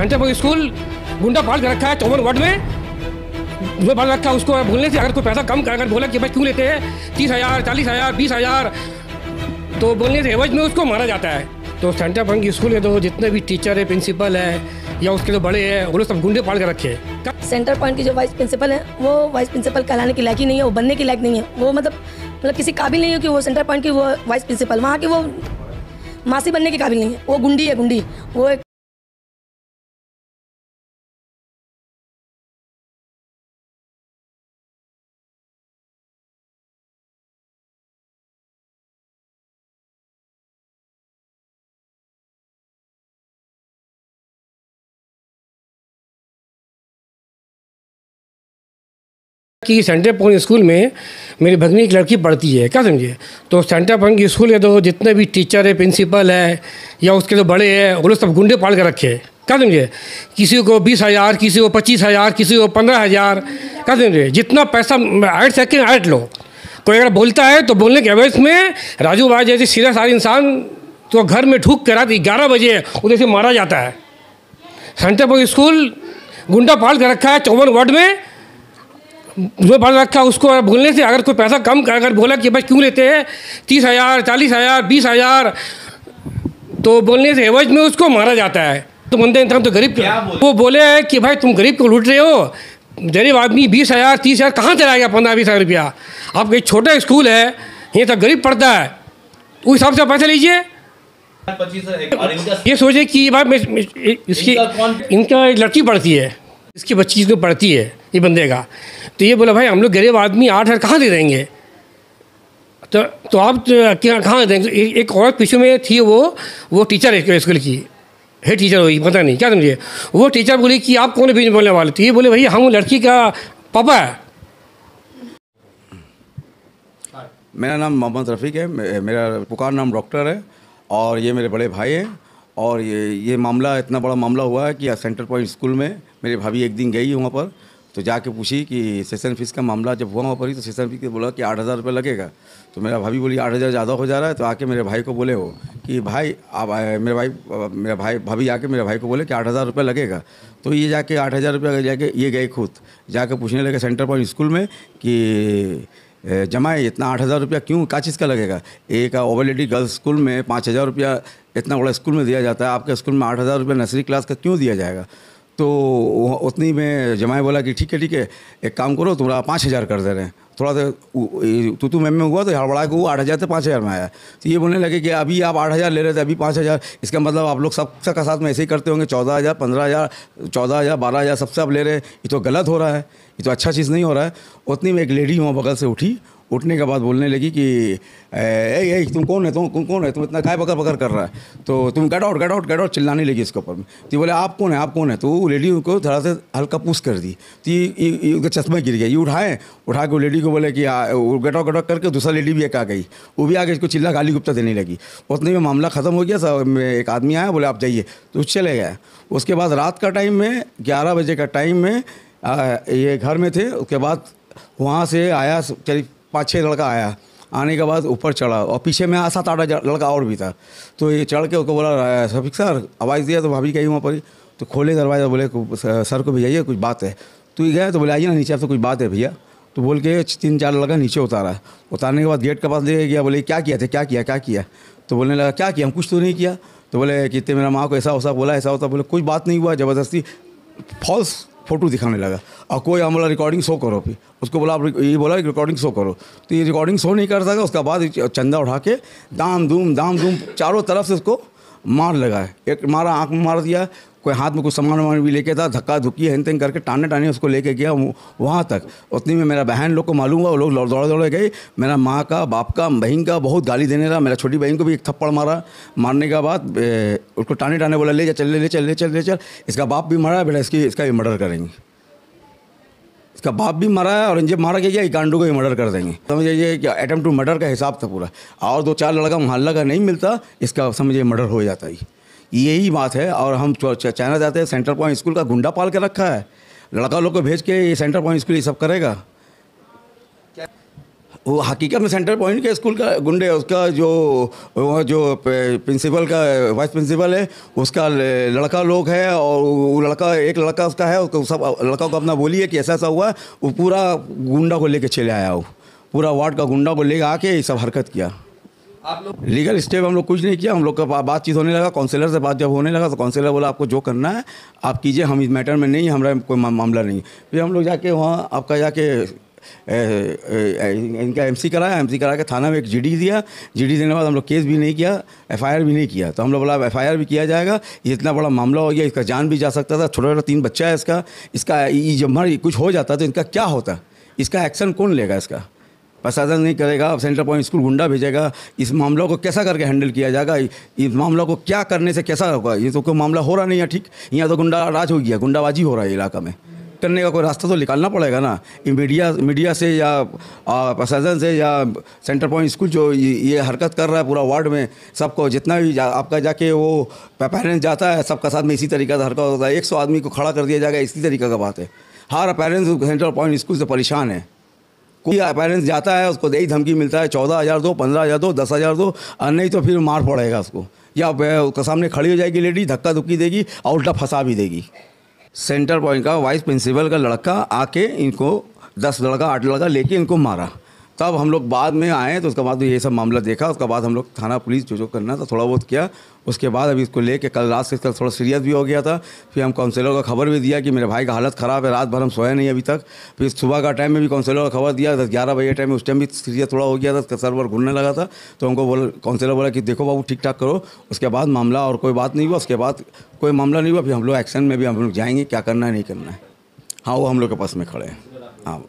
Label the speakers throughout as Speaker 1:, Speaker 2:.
Speaker 1: घंटापुर school गुंडा पाल रखा है चौवन वार्ड में जो पाल रखा है उसको बोलने से अगर कोई पैसा कम कर अगर बोला कि भाई क्यों लेते हैं तीस हज़ार चालीस हज़ार बीस हज़ार तो बोलने से एवज में उसको मारा जाता है तो सेंटर पंग स्कूल के तो जितने भी टीचर है प्रिंसिपल है या उसके जो तो बड़े हैं वो लोग सब गुंडे पाल कर रखे हैं
Speaker 2: सेंटर पॉइंट की जो वाइस प्रिंसिपल है वो वाइस प्रिंसिपल कहलाने के लायक ही नहीं है वो बनने के लायक नहीं है वो मतलब मतलब किसी काबिल नहीं है कि वो सेंटर पॉइंट की वो वाइस प्रिंसिपल वहाँ की वो मासी बनने के काबिल नहीं है वो गुंडी है गुंडी वो एक
Speaker 1: कि सेंटर पॉइंट स्कूल में मेरी भगनी की लड़की पढ़ती है क्या समझिए तो सेंटर पॉइंट स्कूल है तो जितने भी टीचर है प्रिंसिपल है या उसके जो तो बड़े हैं वो लोग सब गुंडे पाल कर रखे हैं क्या समझिए किसी को बीस हज़ार किसी को पच्चीस हज़ार किसी को पंद्रह हज़ार क्या समझिए जितना पैसा ऐड सकें ऐड लो कोई अगर बोलता है तो बोलने के अवैध में राजू भाई जैसे सीधा सारे इंसान तो घर में ठूक कर रात ग्यारह बजे उधर से मारा जाता है सेंटर पॉइंट स्कूल गुंडा पाल कर रखा है चौवन वार्ड में जो बन रखा उसको बोलने से अगर कोई पैसा कम कर अगर बोला कि भाई क्यों लेते हैं तीस हज़ार चालीस हज़ार बीस हज़ार तो बोलने से एवज में उसको मारा जाता है तो बंदे इंसान तो गरीब वो बोले हैं कि भाई तुम गरीब को लूट रहे हो गरीब आदमी बीस हज़ार तीस हज़ार कहाँ चला गया पंद्रह बीस हज़ार रुपया आपका एक छोटा स्कूल है ये सब तो गरीब पढ़ता है उस हिसाब से पैसे लीजिए ये सोचे कि भाई इसकी इनका लड़की पढ़ती है इसकी बच्ची पढ़ती है ये बंदे का तो ये बोला भाई हम लोग गरीब आदमी आठ हज़ार कहाँ दे देंगे तो तो आप तो कहाँ देंगे तो एक औरत पीछे में थी वो वो टीचर स्कूल की है टीचर हुई पता नहीं क्या समझिए वो टीचर बोली कि आप कौन बीच बोलने वाले थे तो ये बोले भैया हम लड़की का पापा है
Speaker 3: मेरा नाम मोहम्मद रफ़ीक है मेरा पुकार नाम डॉक्टर है और ये मेरे बड़े भाई हैं और ये ये मामला इतना बड़ा मामला हुआ है कि सेंटर पॉइंट स्कूल में मेरी भाभी एक दिन गई वहाँ पर तो जाके पूछी कि सेशन फीस का मामला जब हुआ वहाँ पर ही तो सेशन फीस बोला कि आठ हज़ार रुपये लगेगा तो मेरा भाभी बोली आठ हज़ार ज़्यादा हो जा रहा है तो आके मेरे भाई को बोले वो कि भाई आप मेरे भाई मेरा भाई भाभी आके मेरे भाई को बोले कि आठ हज़ार रुपये लगेगा तो ये जाके आठ हज़ार रुपये जाके ये गए खुद जाके पूछने लगे सेंटर पॉइंट स्कूल में कि जमा है इतना आठ हज़ार रुपया क्यों का चीज़ का लगेगा एक ओवरलेडी गर्ल्स स्कूल में पाँच हज़ार रुपया इतना बड़ा स्कूल में दिया जाता है आपके स्कूल में आठ हज़ार रुपया नर्सरी क्लास का क्यों दिया जाएगा तो उतनी में जमाए बोला कि ठीक है ठीक है एक काम करो तुम्हारा पाँच हज़ार कर दे रहे हैं थोड़ा सा तू तू मैम में हुआ तो हड़बड़ा के वो आठ हज़ार से पाँच हज़ार में आया तो ये बोलने लगे कि अभी आप आठ हज़ार ले रहे थे अभी पाँच हज़ार इसका मतलब आप लोग सब का साथ में ऐसे ही करते होंगे चौदह हज़ार पंद्रह हज़ार चौदह हज़ार बारह हज़ार सबसे आप ले रहे हैं ये तो गलत हो रहा है ये तो अच्छा चीज़ नहीं हो रहा है उतनी में एक लेडी वहाँ बगल से उठी उठने के बाद बोलने लगी कि ए तुम कौन है तुम कौन है तुम इतना काय पकड़ पकड़ कर रहा है तो तुम get out get out get out चिल्लाने लगी इसके ऊपर तो बोले आप कौन है आप कौन है तो वो लेडी को थोड़ा सा हल्का पूछ कर दी तो ये चश्मा गिर गया ये उठाए उठा के लेडी को बोले कि गेट आउट गेट आउट करके दूसरा लेडी भी एक आ गई वो भी आगे इसको चिल्ला गाली गुप्ता देने लगी उतने में मामला ख़त्म हो गया सब एक आदमी आया बोले आप जाइए तो चले गए उसके बाद रात का टाइम में ग्यारह बजे का टाइम में ये घर में थे उसके बाद वहाँ से आया करीब पाँच छः लड़का आया आने के बाद ऊपर चढ़ा और पीछे में सात आठ लड़का और भी था तो ये चढ़ के उसको बोला सफिक सर आवाज़ दिया तो भाभी गई वहाँ पर ही तो खोले दरवाज़ा बोले सर को भैया कुछ बात है तो ये गया तो बोले आइए ना नीचे आपसे तो कुछ बात है भैया तो बोल के तीन चार लड़का नीचे उतारा उतारने के बाद गेट के पास ले गया बोले क्या किया थे क्या किया क्या किया तो बोलने लगा क्या किया हम कुछ तो नहीं किया तो बोले कितने मेरा माँ को ऐसा वैसा बोला ऐसा होता बोले कोई बात नहीं हुआ ज़बरदस्ती फॉल्स फ़ोटो दिखाने लगा और कोई हमारा रिकॉर्डिंग शो करो फिर उसको बोला आप ये बोला कि रिकॉर्डिंग शो करो तो ये रिकॉर्डिंग शो नहीं कर सका उसका बाद चंदा उठा के दाम दूम दाम दूम चारों तरफ से उसको मार लगाए एक मारा आँख में मार दिया कोई हाथ में कुछ सामान वामान भी लेके था धक्का धुक्की हैन तेन करके टाने टाने उसको लेके गया वहाँ तक उतनी में मेरा बहन लोग को मालूम हुआ वो लोग दौड़ दौड़े गए मेरा माँ का बाप का बहन का बहुत गाली देने रहा मेरा छोटी बहन को भी एक थप्पड़ मारा मारने के बाद उसको टाने टाने बोला ले जा चल ले चल ले चल ले चल इसका बाप भी मारा बेटा इसकी इसका भी मर्डर करेंगे इसका बाप भी मरा है और जब मारा गया गांडू को भी मर्डर कर देंगे समझ जाइए कि अटैम्प्ट टू मर्डर का हिसाब था पूरा और दो चार लड़का मोहल्ला का नहीं मिलता इसका समझिए मर्डर हो जाता है यही बात है और हम चाइना जाते हैं सेंटर पॉइंट स्कूल का गुंडा पाल के रखा है लड़का लोग को भेज के ये सेंटर पॉइंट स्कूल ये सब करेगा वो हकीकत में सेंटर पॉइंट के स्कूल का गुंडे उसका जो जो प्रिंसिपल का वाइस प्रिंसिपल है उसका लड़का लोग है और वो लड़का एक लड़का उसका है उसको सब लड़का को अपना बोलिए कि ऐसा ऐसा हुआ वो पूरा गुंडा को लेके चले आया वो पूरा वार्ड का गुंडा को लेके आके ये सब हरकत किया आप लोग लीगल स्टेप हम लोग कुछ नहीं किया हम लोग का बातचीत होने लगा काउंसिलर से बात जब होने लगा तो काउंसिलर बोला आपको जो करना है आप कीजिए हम इस मैटर में नहीं हमारा कोई मामला नहीं फिर हम लोग जाके वहाँ आपका जाके इनका एम इनका एमसी कराया एमसी करा के थाना में एक जीडी दिया जीडी देने के बाद हम लोग केस भी नहीं किया एफआईआर भी नहीं किया तो हम लोग बोला एफआईआर भी किया जाएगा ये इतना बड़ा मामला हो गया इसका जान भी जा सकता था छोटा छोटा तीन बच्चा है इसका इसका जब मर कुछ हो जाता तो इनका क्या होता इसका एक्शन कौन लेगा इसका प्रशासन नहीं करेगा सेंट्रल पॉइंट स्कूल गुंडा भेजेगा इस मामला को कैसा करके हैंडल किया जाएगा इस मामला को क्या करने से कैसा होगा ये तो कोई मामला हो रहा नहीं है ठीक यहाँ तो गुंडा राज हो गया गुंडाबाजी हो रहा है इलाका में करने का कोई रास्ता तो निकालना पड़ेगा ना मीडिया मीडिया से या प्रशासन से या सेंटर पॉइंट स्कूल जो ये हरकत कर रहा है पूरा वार्ड में सबको जितना भी जा, आपका जाके वो पेरेंट्स जाता है सबका साथ में इसी तरीके का हरकत होता है एक सौ आदमी को खड़ा कर दिया जाएगा इसी तरीके का बात है हर पेरेंट्स सेंट्रल पॉइंट स्कूल से परेशान है कोई पेरेंट्स जाता है उसको यही धमकी मिलता है चौदह हज़ार दो पंद्रह हज़ार दो दस हज़ार दो नहीं तो फिर मार पड़ेगा उसको या उसके सामने खड़ी हो जाएगी लेडी धक्का धुक्की देगी और उल्टा फंसा भी देगी सेंटर पॉइंट का वाइस प्रिंसिपल का लड़का आके इनको दस लड़का आठ लड़का लेके इनको मारा तब तो हम लोग बाद में आए तो उसके बाद तो ये सब मामला देखा उसके बाद हम लोग थाना पुलिस जो जो करना था थोड़ा बहुत किया उसके बाद अभी इसको लेके कल रात से कल थोड़ा सीरियस भी हो गया था फिर हम काउंसिलर का खबर भी दिया कि मेरे भाई का हालत ख़राब है रात भर हम सोए नहीं अभी तक फिर सुबह का टाइम में भी काउंसिलर का खबर दिया दस ग्यारह बजे टाइम में उस टाइम भी सीरियस थोड़ा हो गया था सर वर घूमने लगा था तो हमको बोला काउंसिलर बोला कि देखो बाबू ठीक ठाक करो उसके बाद मामला और कोई बात नहीं हुआ उसके बाद कोई मामला नहीं हुआ फिर हम लोग एक्शन में भी हम लोग जाएंगे क्या करना है नहीं करना है हाँ वो हम लोग के पास में खड़े हैं हाँ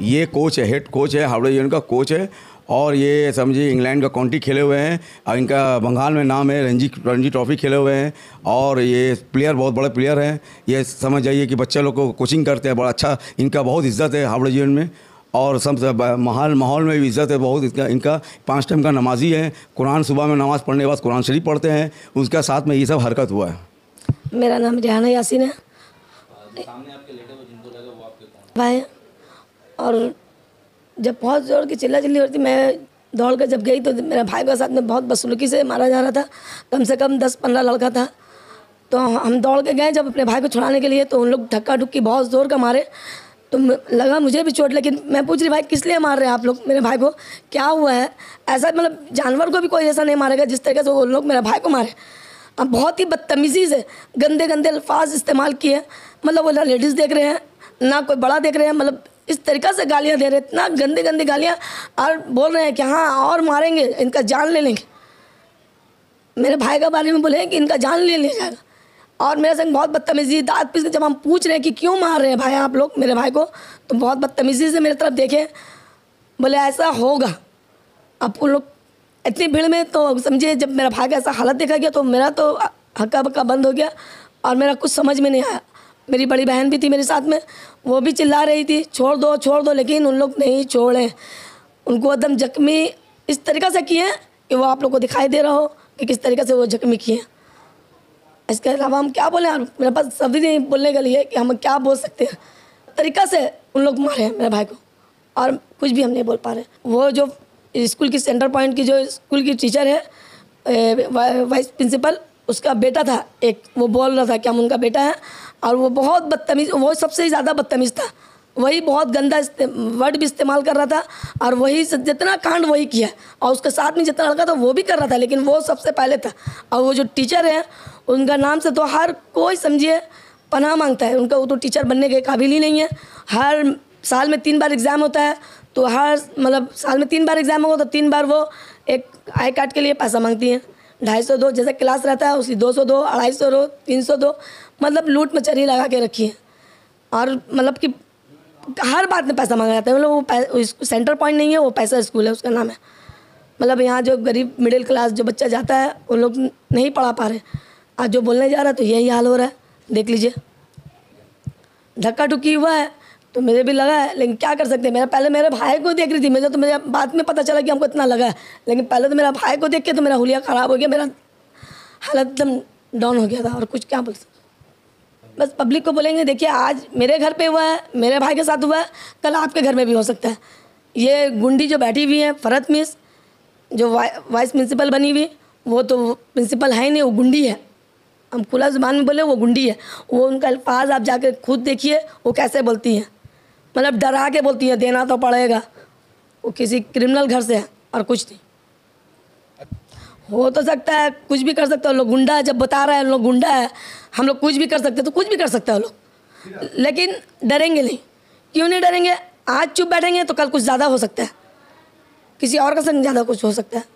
Speaker 3: ये कोच है हेड कोच है हावड़ा यूनियन का कोच है और ये समझिए इंग्लैंड का काउंटी खेले हुए हैं और इनका बंगाल में नाम है रणजी रणजी ट्रॉफी खेले हुए हैं और ये प्लेयर बहुत बड़े प्लेयर हैं ये समझ जाइए कि बच्चे लोग को कोचिंग करते हैं बड़ा अच्छा इनका बहुत इज्जत है हावड़ा यूनियन में और सब माहौल माहौल में भी इज्जत है बहुत इसका इनका पाँच टाइम का नमाजी है कुरान सुबह में नमाज़ पढ़ने के बाद कुरान शरीफ पढ़ते हैं उसका साथ में ये सब हरकत हुआ है
Speaker 2: मेरा नाम जहाना यासिन है भाई और जब बहुत जोर की चिल्ला चिल्ली हो रही थी मैं दौड़ कर जब गई तो मेरा भाई के साथ में बहुत बसलुकी से मारा जा रहा था कम से कम दस पंद्रह लड़का था तो हम दौड़ के गए जब अपने भाई को छुड़ाने के लिए तो उन लोग धक्का ढुक्की बहुत जोर का मारे तो लगा मुझे भी चोट लेकिन मैं पूछ रही भाई किस लिए मार रहे हैं आप लोग मेरे भाई को क्या हुआ है ऐसा मतलब जानवर को भी कोई ऐसा नहीं मारेगा जिस तरीके से वो लोग मेरे भाई को मारे अब बहुत ही बदतमीज़ी से गंदे गंदे अल्फाज इस्तेमाल किए मतलब वो ना लेडीज़ देख रहे हैं ना कोई बड़ा देख रहे हैं मतलब इस तरीका से गालियाँ दे रहे इतना गंदे गंदे गालियाँ और बोल रहे हैं कि हाँ और मारेंगे इनका जान ले लेंगे मेरे भाई के बारे में बोले कि इनका जान ले लिया जाएगा और मेरे संग बहुत बदतमीजी दाँत पीस जब हम पूछ रहे हैं कि क्यों मार रहे हैं भाई आप लोग मेरे भाई को तो बहुत बदतमीजी से मेरे तरफ देखें बोले ऐसा होगा आप उन लोग इतनी भीड़ में तो समझिए जब मेरा भाई का ऐसा हालत देखा गया तो मेरा तो हक्का बक्का बंद हो गया और मेरा कुछ समझ में नहीं आया मेरी बड़ी बहन भी थी मेरे साथ में वो भी चिल्ला रही थी छोड़ दो छोड़ दो लेकिन उन लोग नहीं छोड़े उनको एकदम जख्मी इस तरीक़े से किए कि वो आप लोग को दिखाई दे रहा हो कि किस तरीके से वो जख्मी किए इसके अलावा हम क्या बोले मेरे पास शब्द नहीं बोलने के लिए कि हम क्या बोल सकते हैं तरीका से उन लोग मारे हैं मेरे भाई को और कुछ भी हम नहीं बोल पा रहे वो जो स्कूल की सेंटर पॉइंट की जो स्कूल की टीचर है वाइस प्रिंसिपल उसका बेटा था एक वो बोल रहा था कि हम उनका बेटा है और वो बहुत बदतमीज वो सबसे ज़्यादा बदतमीज था वही बहुत गंदा वर्ड भी इस्तेमाल कर रहा था और वही जितना कांड वही किया और उसके साथ में जितना लड़का था वो भी कर रहा था लेकिन वो सबसे पहले था और वो जो टीचर हैं उनका नाम से तो हर कोई समझिए पनाह मांगता है उनका वो तो टीचर बनने के काबिल ही नहीं है हर साल में तीन बार एग्ज़ाम होता है तो हर मतलब साल में तीन बार एग्ज़ाम होगा तो तीन बार वो एक आई कार्ड के लिए पैसा मांगती हैं ढाई सौ दो जैसे क्लास रहता है उसी दो सौ दो अढ़ाई सौ दो तीन सौ दो मतलब लूट मचरी लगा के रखी है और मतलब कि हर बात में पैसा मांगा जाता है मतलब वो, वो सेंटर पॉइंट नहीं है वो पैसा स्कूल है उसका नाम है मतलब यहाँ जो गरीब मिडिल क्लास जो बच्चा जाता है वो लोग नहीं पढ़ा पा रहे आज जो बोलने जा रहा है तो यही हाल हो रहा है देख लीजिए धक्का टुक्की हुआ है तो मुझे भी लगा है लेकिन क्या कर सकते हैं मेरा पहले मेरे भाई को देख रही थी मुझे तो मेरे बाद में पता चला कि हमको इतना लगा है लेकिन पहले तो मेरा भाई को देख के तो मेरा हुलिया ख़राब हो गया मेरा हालत एकदम डाउन हो गया था और कुछ क्या बोल सकते बस पब्लिक को बोलेंगे देखिए आज मेरे घर पर हुआ है मेरे भाई के साथ हुआ है कल आपके घर में भी हो सकता है ये गुंडी जो बैठी हुई है फरत मिस जो वाइस प्रिंसिपल बनी हुई वो तो प्रिंसिपल है नहीं वो गुंडी है हम खुला जुबान में बोले वो गुंडी है वो उनका अल्फाज आप जाकर खुद देखिए वो कैसे बोलती हैं मतलब डरा के बोलती है देना तो पड़ेगा वो किसी क्रिमिनल घर से है और कुछ नहीं हो तो सकता है कुछ भी कर सकता है लोग गुंडा है जब बता रहा है लोग गुंडा है हम लोग कुछ भी कर सकते हैं तो कुछ भी कर सकते हैं लोग लेकिन डरेंगे नहीं क्यों नहीं डरेंगे आज चुप बैठेंगे तो कल कुछ ज़्यादा हो सकता है किसी और का संग ज़्यादा कुछ हो सकता है